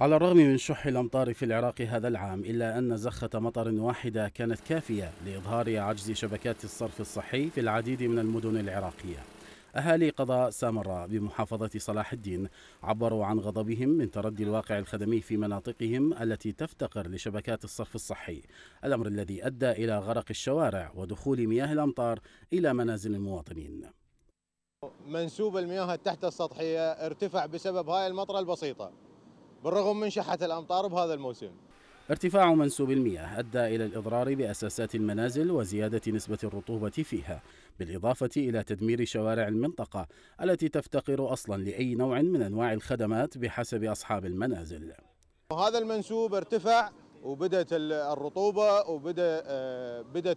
على الرغم من شح الأمطار في العراق هذا العام إلا أن زخة مطر واحدة كانت كافية لإظهار عجز شبكات الصرف الصحي في العديد من المدن العراقية أهالي قضاء سامراء بمحافظة صلاح الدين عبروا عن غضبهم من تردي الواقع الخدمي في مناطقهم التي تفتقر لشبكات الصرف الصحي الأمر الذي أدى إلى غرق الشوارع ودخول مياه الأمطار إلى منازل المواطنين منسوب المياه تحت السطحية ارتفع بسبب هاي المطرة البسيطة بالرغم من شحة الأمطار بهذا الموسم ارتفاع منسوب المياه أدى إلى الإضرار بأساسات المنازل وزيادة نسبة الرطوبة فيها بالإضافة إلى تدمير شوارع المنطقة التي تفتقر أصلا لأي نوع من أنواع الخدمات بحسب أصحاب المنازل هذا المنسوب ارتفع وبدأت الرطوبة وبدأت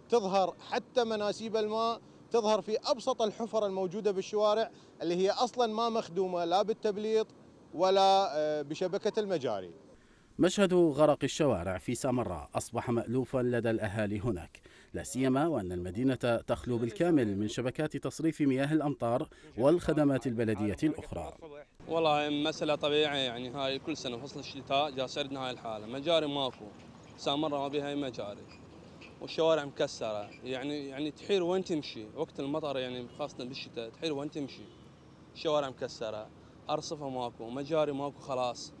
آه، تظهر حتى مناسيب الماء تظهر في أبسط الحفر الموجودة بالشوارع اللي هي أصلا ما مخدومة لا بالتبليط ولا آه، بشبكة المجاري مشهد غرق الشوارع في سامراء أصبح مألوفا لدى الأهالي هناك لا سيما وأن المدينة تخلو بالكامل من شبكات تصريف مياه الأمطار والخدمات البلدية الأخرى والله مسألة طبيعية يعني هاي كل سنة فصل الشتاء جالس عندنا هاي الحالة مجاري ماكو سامراء ما بها مجاري والشوارع مكسرة يعني يعني تحير وين تمشي وقت المطر يعني خاصة بالشتاء تحير وين تمشي الشوارع مكسرة أرصفة ماكو مجاري ماكو خلاص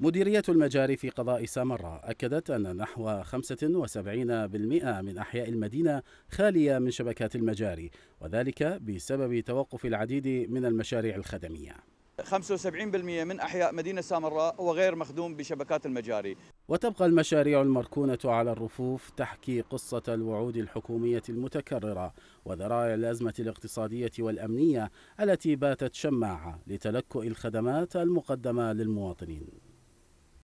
مديرية المجاري في قضاء سامرة أكدت أن نحو 75% من أحياء المدينة خالية من شبكات المجاري وذلك بسبب توقف العديد من المشاريع الخدمية 75% من أحياء مدينة سامراء وغير مخدوم بشبكات المجاري وتبقى المشاريع المركونة على الرفوف تحكي قصة الوعود الحكومية المتكررة وذرائع الأزمة الاقتصادية والأمنية التي باتت شماعة لتلكؤ الخدمات المقدمة للمواطنين